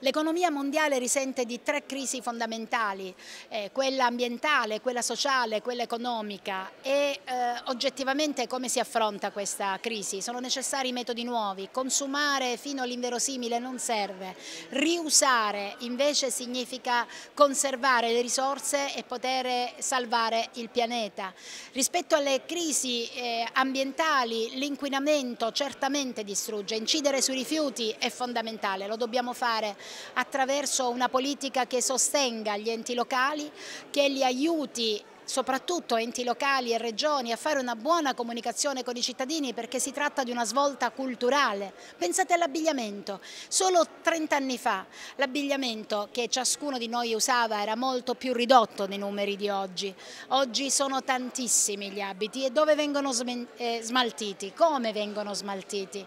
L'economia mondiale risente di tre crisi fondamentali, eh, quella ambientale, quella sociale, quella economica e eh, oggettivamente come si affronta questa crisi? Sono necessari metodi nuovi, consumare fino all'inverosimile non serve, riusare invece significa conservare le risorse e poter salvare il pianeta. Rispetto alle crisi eh, ambientali l'inquinamento certamente distrugge, incidere sui rifiuti è fondamentale, lo dobbiamo fare attraverso una politica che sostenga gli enti locali, che li aiuti soprattutto enti locali e regioni a fare una buona comunicazione con i cittadini perché si tratta di una svolta culturale. Pensate all'abbigliamento, solo 30 anni fa l'abbigliamento che ciascuno di noi usava era molto più ridotto dei numeri di oggi, oggi sono tantissimi gli abiti e dove vengono eh, smaltiti, come vengono smaltiti,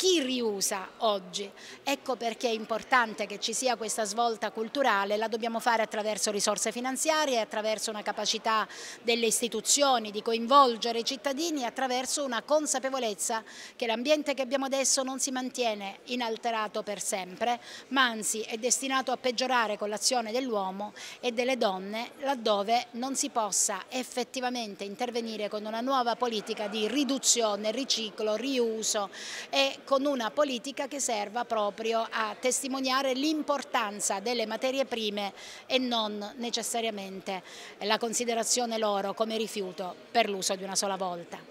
chi riusa oggi. Ecco perché è importante che ci sia questa svolta culturale, la dobbiamo fare attraverso risorse finanziarie, attraverso una capacità delle istituzioni di coinvolgere i cittadini, attraverso una consapevolezza che l'ambiente che abbiamo adesso non si mantiene inalterato per sempre, ma anzi è destinato a peggiorare con l'azione dell'uomo e delle donne laddove non si possa effettivamente intervenire con una nuova politica di riduzione, riciclo, riuso e con una politica che serva proprio a testimoniare l'importanza delle materie prime e non necessariamente la considerazione loro come rifiuto per l'uso di una sola volta.